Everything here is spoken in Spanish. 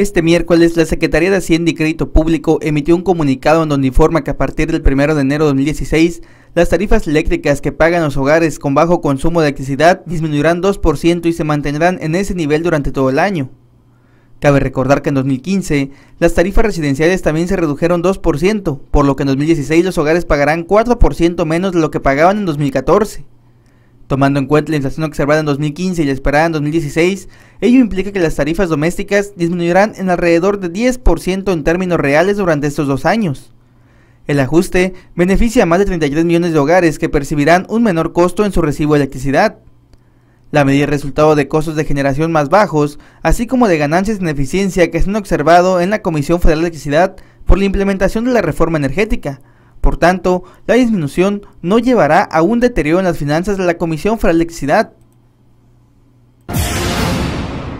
Este miércoles, la Secretaría de Hacienda y Crédito Público emitió un comunicado en donde informa que a partir del 1 de enero de 2016, las tarifas eléctricas que pagan los hogares con bajo consumo de electricidad disminuirán 2% y se mantendrán en ese nivel durante todo el año. Cabe recordar que en 2015, las tarifas residenciales también se redujeron 2%, por lo que en 2016 los hogares pagarán 4% menos de lo que pagaban en 2014. Tomando en cuenta la inflación observada en 2015 y la esperada en 2016, ello implica que las tarifas domésticas disminuirán en alrededor de 10% en términos reales durante estos dos años. El ajuste beneficia a más de 33 millones de hogares que percibirán un menor costo en su recibo de electricidad. La medida es resultado de costos de generación más bajos, así como de ganancias en eficiencia que se han observado en la Comisión Federal de Electricidad por la implementación de la reforma energética, por tanto, la disminución no llevará a un deterioro en las finanzas de la Comisión Federal